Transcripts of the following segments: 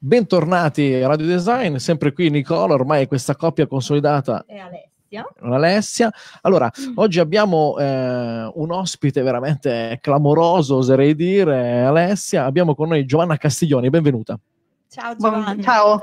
Bentornati a Radio Design, sempre qui Nicola, ormai questa coppia consolidata. E Alessia. Alessia. Allora, mm. oggi abbiamo eh, un ospite veramente clamoroso, oserei dire, Alessia. Abbiamo con noi Giovanna Castiglioni, benvenuta. Ciao Giovanna. Buon, ciao.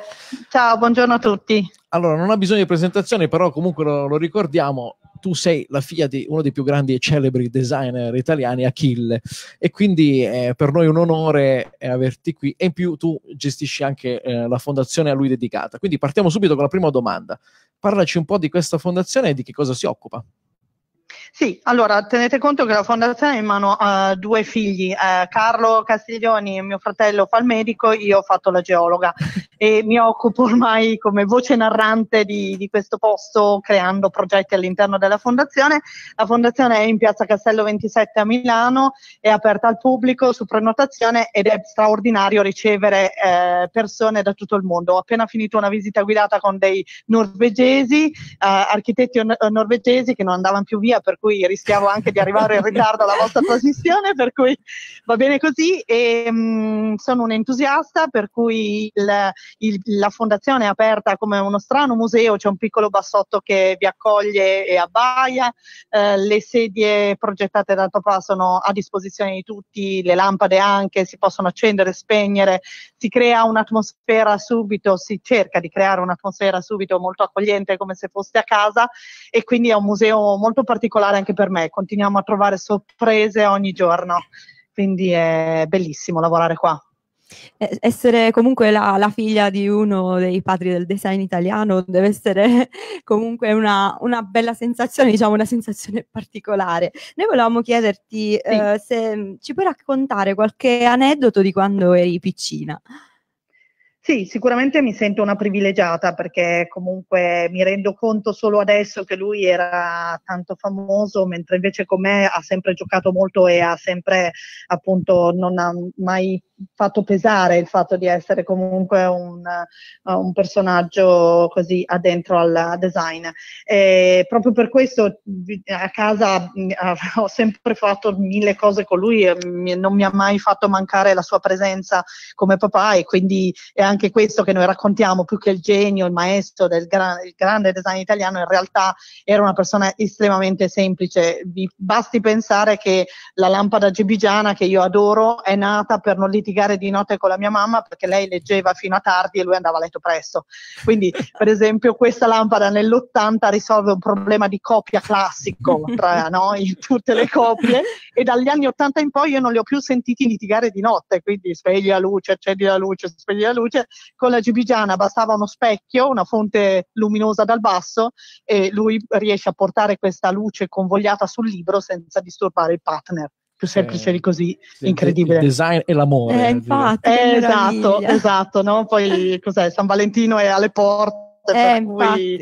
ciao, buongiorno a tutti. Allora, non ha bisogno di presentazioni, però comunque lo, lo ricordiamo tu sei la figlia di uno dei più grandi e celebri designer italiani, Achille, e quindi eh, per noi è un onore eh, averti qui e in più tu gestisci anche eh, la fondazione a lui dedicata. Quindi partiamo subito con la prima domanda. Parlaci un po' di questa fondazione e di che cosa si occupa. Sì, allora tenete conto che la fondazione è in mano uh, due figli, uh, Carlo Castiglioni, mio fratello fa il medico, io ho fatto la geologa e mi occupo ormai come voce narrante di, di questo posto creando progetti all'interno della fondazione. La fondazione è in piazza Castello 27 a Milano, è aperta al pubblico su prenotazione ed è straordinario ricevere eh, persone da tutto il mondo. Ho appena finito una visita guidata con dei norvegesi, eh, architetti norvegesi che non andavano più via, per cui rischiavo anche di arrivare in ritardo alla vostra trasmissione, per cui va bene così. E, mh, mm, sono un entusiasta, per cui il, il, la fondazione è aperta come uno strano museo, c'è un piccolo bassotto che vi accoglie e abbaia, eh, le sedie progettate da Topa sono a disposizione di tutti, le lampade anche, si possono accendere, spegnere, si crea un'atmosfera subito, si cerca di creare un'atmosfera subito molto accogliente come se foste a casa e quindi è un museo molto particolare anche per me, continuiamo a trovare sorprese ogni giorno, quindi è bellissimo lavorare qua. Eh, essere comunque la, la, figlia di uno dei padri del design italiano deve essere comunque una, una bella sensazione, diciamo una sensazione particolare. Noi volevamo chiederti sì. eh, se ci puoi raccontare qualche aneddoto di quando eri piccina. Sì, sicuramente mi sento una privilegiata perché comunque mi rendo conto solo adesso che lui era tanto famoso, mentre invece con me ha sempre giocato molto e ha sempre appunto non ha mai fatto pesare il fatto di essere comunque un, eh, un personaggio così addentro al design. E proprio per questo a casa mm, ho sempre fatto mille cose con lui, e non mi ha mai fatto mancare la sua presenza come papà e quindi è anche anche questo che noi raccontiamo più che il genio, il maestro del gran, il grande design italiano, in realtà era una persona estremamente semplice. Vi, basti pensare che la lampada gibigiana che io adoro è nata per non litigare di notte con la mia mamma perché lei leggeva fino a tardi e lui andava a letto presto. Quindi, per esempio, questa lampada nell'80 risolve un problema di coppia classico tra noi, tutte le coppie, e dagli anni 80 in poi io non li ho più sentiti litigare di notte, quindi svegli la luce, accendi la luce, svegli la luce, con la Gibigiana bastava uno specchio, una fonte luminosa dal basso e lui riesce a portare questa luce convogliata sul libro senza disturbare il partner più semplice di così, incredibile. Il design e l'amore. Eh, eh infatti, eh, esatto, esatto, no? Poi cos'è? San Valentino è alle porte. Eh, cui...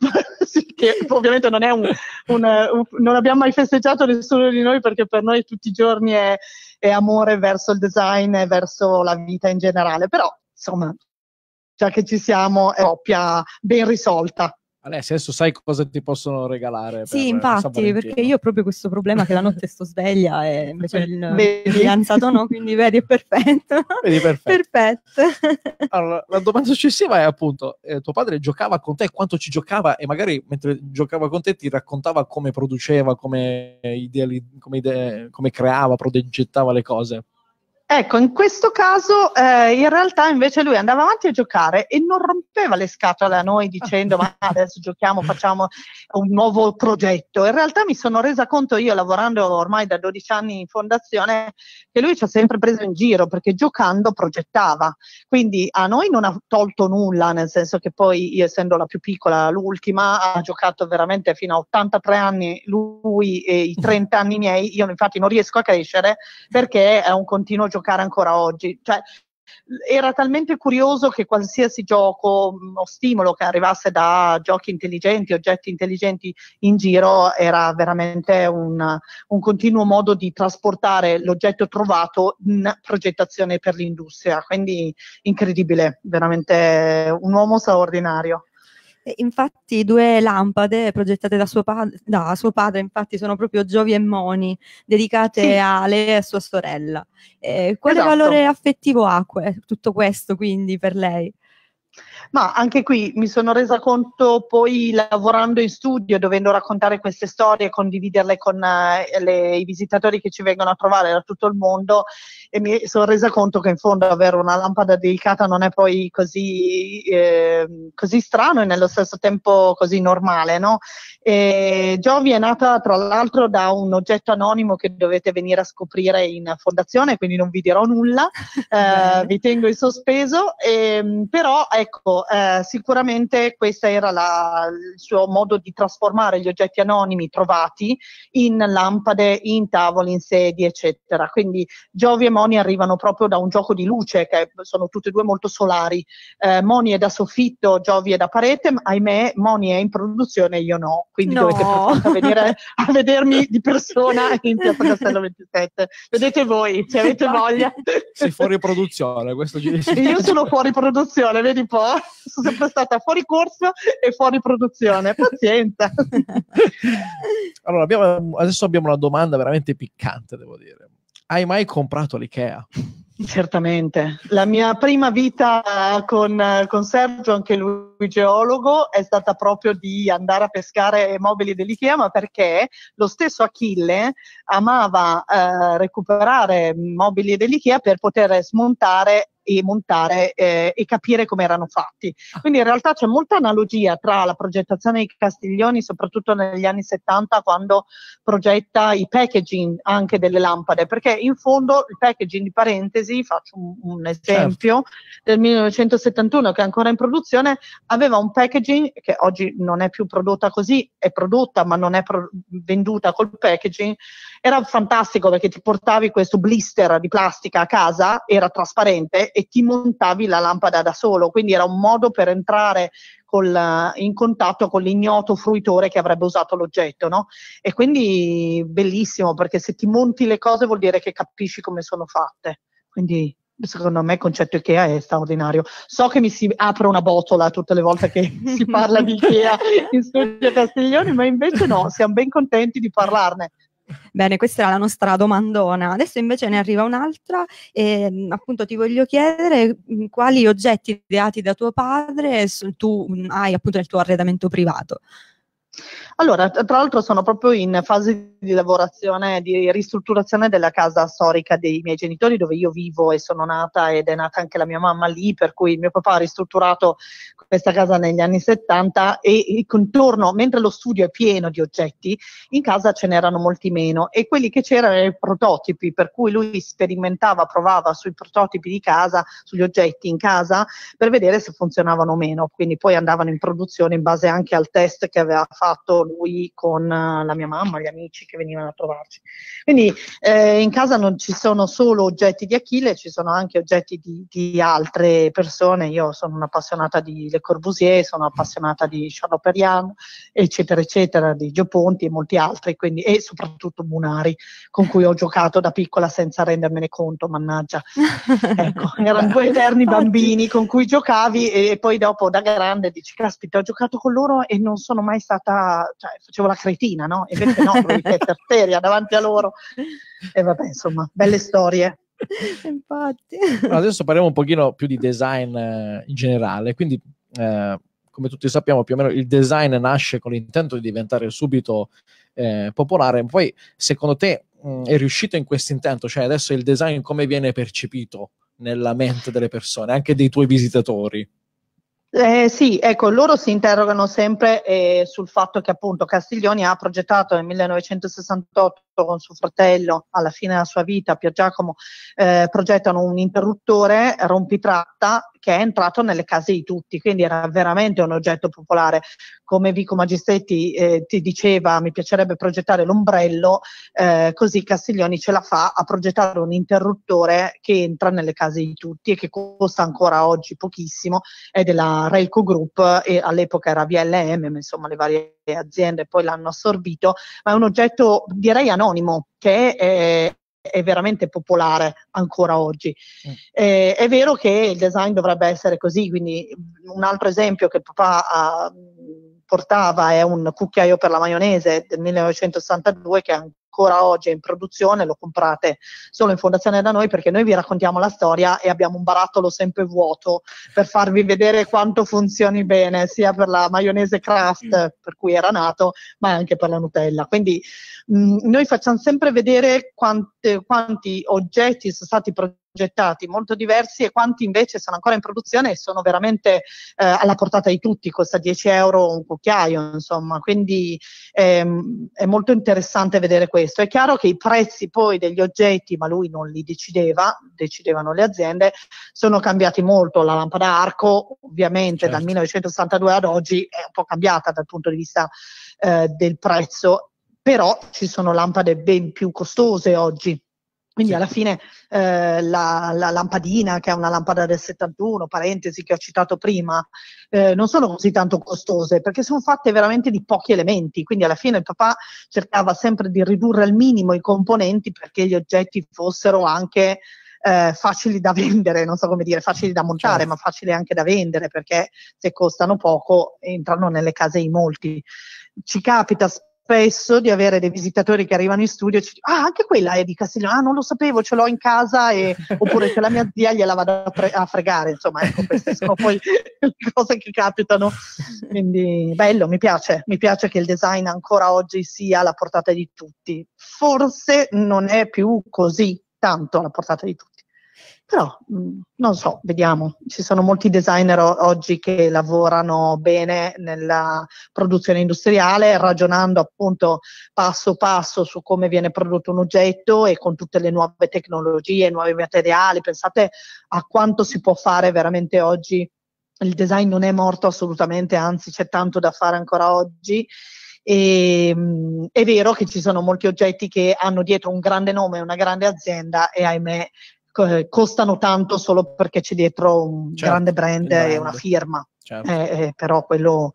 che ovviamente non, un, un, un, non abbiamo mai festeggiato nessuno di noi perché per noi tutti i giorni è, è amore verso il design e verso la vita in generale, però insomma, già che ci siamo, è coppia ben risolta. Alessia, adesso sai cosa ti possono regalare. Sì, infatti, perché io ho proprio questo problema che la notte sto sveglia e invece il fidanzato no, quindi vedi, è perfetto. Vedi, perfetto. perfetto. Allora, la domanda successiva è appunto, eh, tuo padre giocava con te, quanto ci giocava e magari mentre giocava con te ti raccontava come produceva, come, ideali, come, idee, come creava, progettava le cose. Ecco, in questo caso eh, in realtà invece lui andava avanti a giocare e non rompeva le scatole a noi dicendo ma adesso giochiamo, facciamo un nuovo progetto. In realtà mi sono resa conto io lavorando ormai da 12 anni in fondazione che lui ci ha sempre preso in giro perché giocando progettava. Quindi a noi non ha tolto nulla, nel senso che poi io essendo la più piccola, l'ultima, ha giocato veramente fino a 83 anni lui e i 30 anni miei, io infatti non riesco a crescere perché è un continuo giocatore giocare ancora oggi. Cioè, era talmente curioso che qualsiasi gioco o stimolo che arrivasse da giochi intelligenti, oggetti intelligenti in giro, era veramente un, un continuo modo di trasportare l'oggetto trovato in progettazione per l'industria. Quindi incredibile, veramente un uomo straordinario infatti due lampade progettate da suo, pad- da suo, padre, infatti sono proprio Giovi e Moni, dedicate sì. a lei e a sua sorella. Eh, quale esatto. valore affettivo ha que- tutto questo quindi per lei? Ma anche qui mi sono resa conto poi lavorando in studio, dovendo raccontare queste storie, condividerle con eh, le, i visitatori che ci vengono a trovare da tutto il mondo e mi sono resa conto che in fondo avere una lampada delicata non è poi così, eh, così strano e nello stesso tempo così normale. No? E Giovi è nata tra l'altro da un oggetto anonimo che dovete venire a scoprire in fondazione, quindi non vi dirò nulla, eh, vi tengo in sospeso, e, ehm, però ecco eh, sicuramente questo era la, il suo modo di trasformare gli oggetti anonimi trovati in lampade, in tavoli, in sedie, eccetera. Quindi Giovi e Moni arrivano proprio da un gioco di luce, che sono tutti e due molto solari. Eh, Moni è da soffitto, Giovi è da parete, ahimè Moni è in produzione, e io no, quindi no. dovete per venire a vedermi di persona in Piazza Castello 27. Vedete voi, se avete voglia. Sei fuori produzione, questo giro. Io sono fuori produzione, vedi un po' sono sempre stata fuori corso e fuori produzione. Pazienza. allora, abbiamo, adesso abbiamo una domanda veramente piccante, devo dire. Hai mai comprato l'IKEA? Certamente. La mia prima vita con, con, Sergio, anche lui geologo, è stata proprio di andare a pescare mobili dell'IKEA, ma perché lo stesso Achille amava eh, recuperare mobili dell'IKEA per poter smontare e montare eh, e capire come erano fatti. Ah. Quindi in realtà c'è molta analogia tra la progettazione dei Castiglioni, soprattutto negli anni 70, quando progetta i packaging anche delle lampade, perché in fondo il packaging di parentesi, faccio un, un certo. esempio, certo. del 1971 che è ancora in produzione, aveva un packaging che oggi non è più prodotta così, è prodotta ma non è pro- venduta col packaging, era fantastico perché ti portavi questo blister di plastica a casa, era trasparente e ti montavi la lampada da solo, quindi era un modo per entrare col, eh, in contatto con l'ignoto fruitore che avrebbe usato l'oggetto, no? E quindi bellissimo perché se ti monti le cose vuol dire che capisci come sono fatte. Quindi secondo me il concetto Ikea è straordinario. So che mi si apre una botola tutte le volte che si parla di Ikea in studio Castiglioni, ma invece no, siamo ben contenti di parlarne Bene, questa era la nostra domandona. Adesso invece ne arriva un'altra e appunto ti voglio chiedere quali oggetti ideati da tuo padre tu hai appunto nel tuo arredamento privato. Allora, tra l'altro sono proprio in fase di lavorazione, di ristrutturazione della casa storica dei miei genitori dove io vivo e sono nata ed è nata anche la mia mamma lì, per cui mio papà ha ristrutturato questa casa negli anni 70 e intorno, mentre lo studio è pieno di oggetti, in casa ce n'erano molti meno e quelli che c'erano erano i prototipi, per cui lui sperimentava, provava sui prototipi di casa, sugli oggetti in casa per vedere se funzionavano o meno, quindi poi andavano in produzione in base anche al test che aveva fatto fatto lui con eh, la mia mamma, gli amici che venivano a trovarci. Quindi eh, in casa non ci sono solo oggetti di Achille, ci sono anche oggetti di, di altre persone. Io sono un'appassionata di Le Corbusier, sono appassionata di Charles Perriand, eccetera, eccetera, di Gio Ponti e molti altri, quindi, e soprattutto Munari, con cui ho giocato da piccola senza rendermene conto, mannaggia. ecco, erano due eterni bambini con cui giocavi e poi dopo da grande dici, caspita, ho giocato con loro e non sono mai stata realtà cioè, facevo la cretina, no? E invece no, per seria davanti a loro. E vabbè, insomma, belle storie. Infatti. adesso parliamo un pochino più di design eh, in generale, quindi eh, come tutti sappiamo più o meno il design nasce con l'intento di diventare subito eh, popolare, poi secondo te mh, mm, è riuscito in questo intento? Cioè adesso il design come viene percepito nella mente delle persone, anche dei tuoi visitatori? Eh, sì, ecco, loro si interrogano sempre eh, sul fatto che appunto Castiglioni ha progettato nel 1968 con suo fratello alla fine della sua vita, Pier Giacomo, eh, progettano un interruttore rompitratta che è entrato nelle case di tutti, quindi era veramente un oggetto popolare. Come Vico Magistretti eh, ti diceva, mi piacerebbe progettare l'ombrello, eh, così Castiglioni ce la fa a progettare un interruttore che entra nelle case di tutti e che costa ancora oggi pochissimo, è della Reiko Group e all'epoca era VLM, ma insomma le varie aziende poi l'hanno assorbito, ma è un oggetto direi a anonimo, che è, è veramente popolare ancora oggi. Mm. Eh, è vero che il design dovrebbe essere così, quindi un altro esempio che il papà ha, ah, portava è un cucchiaio per la maionese del 1962 che è un ancora oggi è in produzione, lo comprate solo in fondazione da noi perché noi vi raccontiamo la storia e abbiamo un barattolo sempre vuoto per farvi vedere quanto funzioni bene sia per la maionese craft mm. per cui era nato, ma anche per la Nutella. Quindi mh, mm, noi facciamo sempre vedere quanti, quanti oggetti sono stati prodotti progettati, molto diversi e quanti invece sono ancora in produzione e sono veramente eh, alla portata di tutti, costa 10 euro un cucchiaio, insomma, quindi ehm, è molto interessante vedere questo. È chiaro che i prezzi poi degli oggetti, ma lui non li decideva, decidevano le aziende, sono cambiati molto, la lampada arco ovviamente certo. dal 1962 ad oggi è un po' cambiata dal punto di vista eh, del prezzo, però ci sono lampade ben più costose oggi quindi sì. alla fine eh, la, la, lampadina, che è una lampada del 71, parentesi che ho citato prima, eh, non sono così tanto costose perché sono fatte veramente di pochi elementi. Quindi alla fine il papà cercava sempre di ridurre al minimo i componenti perché gli oggetti fossero anche eh, facili da vendere, non so come dire, facili da montare, certo. ma facili anche da vendere perché se costano poco entrano nelle case di molti. Ci capita spesso spesso di avere dei visitatori che arrivano in studio e ci dicono ah anche quella è di Castiglione, ah non lo sapevo, ce l'ho in casa e... oppure c'è la mia zia gliela vado a, pre- a fregare, insomma ecco, queste sono poi le cose che capitano, quindi bello, mi piace, mi piace che il design ancora oggi sia alla portata di tutti, forse non è più così tanto alla portata di tutti però mm, non so, vediamo. Ci sono molti designer o- oggi che lavorano bene nella produzione industriale, ragionando appunto passo passo su come viene prodotto un oggetto e con tutte le nuove tecnologie, nuovi materiali. Pensate a quanto si può fare veramente oggi. Il design non è morto assolutamente, anzi c'è tanto da fare ancora oggi. E, ehm, mh, è vero che ci sono molti oggetti che hanno dietro un grande nome, una grande azienda e ahimè eh, costano tanto solo perché c'è dietro un certo, grande brand, brand, e una firma. Certo. Eh, eh, però quello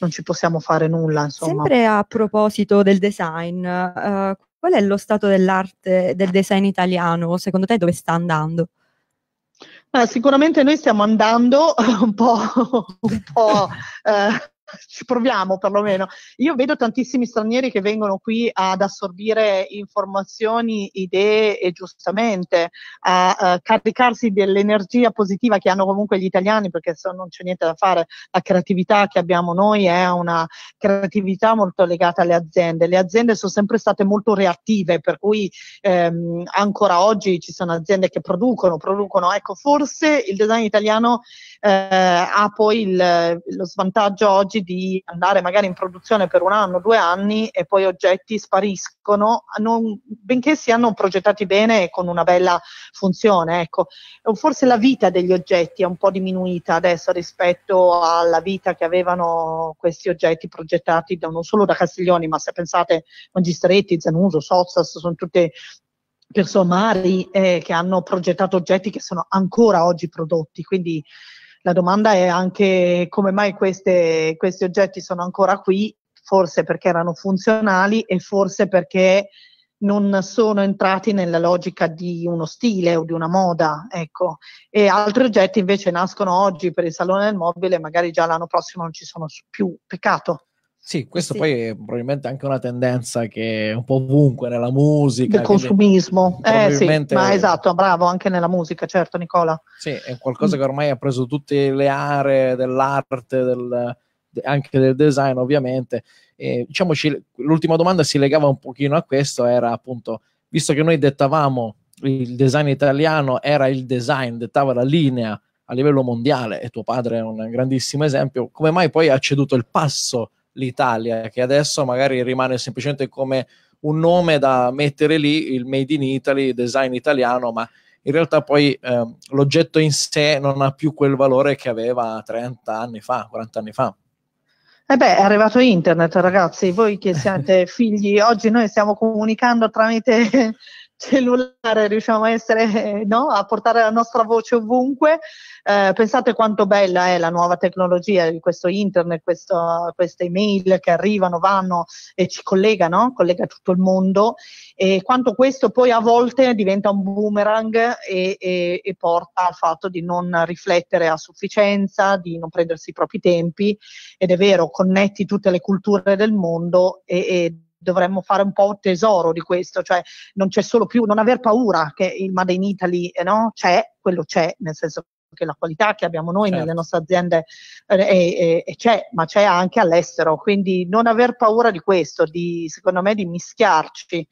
non ci possiamo fare nulla. Insomma. Sempre a proposito del design, eh, qual è lo stato dell'arte del design italiano? Secondo te dove sta andando? Eh, sicuramente noi stiamo andando un po', un po' eh, ci proviamo perlomeno. Io vedo tantissimi stranieri che vengono qui ad assorbire informazioni, idee e giustamente a, a caricarsi dell'energia positiva che hanno comunque gli italiani, perché se non c'è niente da fare, la creatività che abbiamo noi è una creatività molto legata alle aziende. Le aziende sono sempre state molto reattive, per cui ehm, ancora oggi ci sono aziende che producono, producono. Ecco, forse il design italiano eh, ha poi il, lo svantaggio oggi di andare magari in produzione per un anno, due anni e poi oggetti spariscono, non, benché siano progettati bene e con una bella funzione. Ecco. Forse la vita degli oggetti è un po' diminuita adesso rispetto alla vita che avevano questi oggetti progettati da, non solo da Castiglioni, ma se pensate Magistretti, Zanuso, Sozzas, sono tutte persone mari eh, che hanno progettato oggetti che sono ancora oggi prodotti. Quindi la domanda è anche come mai queste, questi oggetti sono ancora qui, forse perché erano funzionali e forse perché non sono entrati nella logica di uno stile o di una moda, ecco. E altri oggetti invece nascono oggi per il salone del mobile, magari già l'anno prossimo non ci sono più, peccato. Sì, questo sì. poi è probabilmente anche una tendenza che è un po' ovunque nella musica. Del consumismo, eh sì, ma esatto, bravo, anche nella musica, certo Nicola. Sì, è qualcosa che ormai ha preso tutte le aree dell'arte, del, anche del design ovviamente. E, diciamoci, l'ultima domanda si legava un pochino a questo, era appunto, visto che noi dettavamo il design italiano, era il design, dettava la linea a livello mondiale, e tuo padre è un grandissimo esempio, come mai poi ha ceduto il passo l'Italia, che adesso magari rimane semplicemente come un nome da mettere lì, il Made in Italy, design italiano, ma in realtà poi eh, l'oggetto in sé non ha più quel valore che aveva 30 anni fa, 40 anni fa. Eh beh, è arrivato internet, ragazzi, voi che siete figli, oggi noi stiamo comunicando tramite cellulare riusciamo a, essere, no? a portare la nostra voce ovunque. Eh, pensate quanto bella è la nuova tecnologia di questo internet, questo, queste email che arrivano, vanno e ci collegano, collega tutto il mondo e quanto questo poi a volte diventa un boomerang e, e, e porta al fatto di non riflettere a sufficienza, di non prendersi i propri tempi ed è vero, connetti tutte le culture del mondo e, e dovremmo fare un po' tesoro di questo, cioè non c'è solo più, non aver paura che il Made in Italy eh, no, c'è, quello c'è, nel senso che la qualità che abbiamo noi certo. nelle nostre aziende eh, eh, c'è, ma c'è anche all'estero, quindi non aver paura di questo, di, secondo me di mischiarci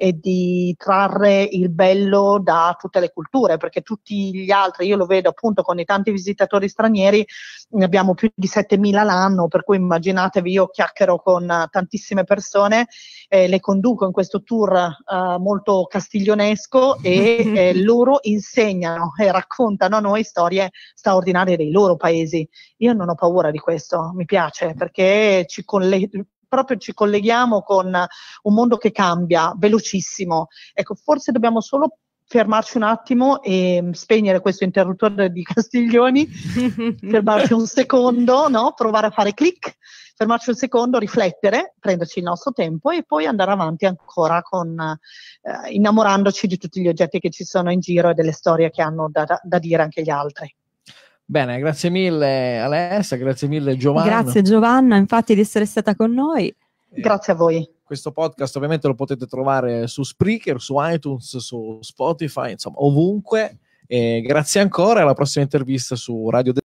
e di trarre il bello da tutte le culture, perché tutti gli altri, io lo vedo appunto con i tanti visitatori stranieri, ne abbiamo più di 7.000 l'anno, per cui immaginatevi io chiacchiero con tantissime persone, eh, le conduco in questo tour eh, molto castiglionesco e eh, loro insegnano e raccontano a noi storie straordinarie dei loro paesi. Io non ho paura di questo, mi piace perché ci, colle- proprio ci colleghiamo con un mondo che cambia velocissimo. Ecco, forse dobbiamo solo fermarci un attimo e spegnere questo interruttore di Castiglioni, fermarci un secondo, no? provare a fare clic, fermarci un secondo, riflettere, prenderci il nostro tempo e poi andare avanti ancora con, eh, innamorandoci di tutti gli oggetti che ci sono in giro e delle storie che hanno da, da dire anche gli altri. Bene, grazie mille Alessia, grazie mille Giovanna. Grazie Giovanna, infatti, di essere stata con noi. Eh, grazie a voi. Questo podcast ovviamente lo potete trovare su Spreaker, su iTunes, su Spotify, insomma ovunque. E grazie ancora alla prossima intervista su Radio De-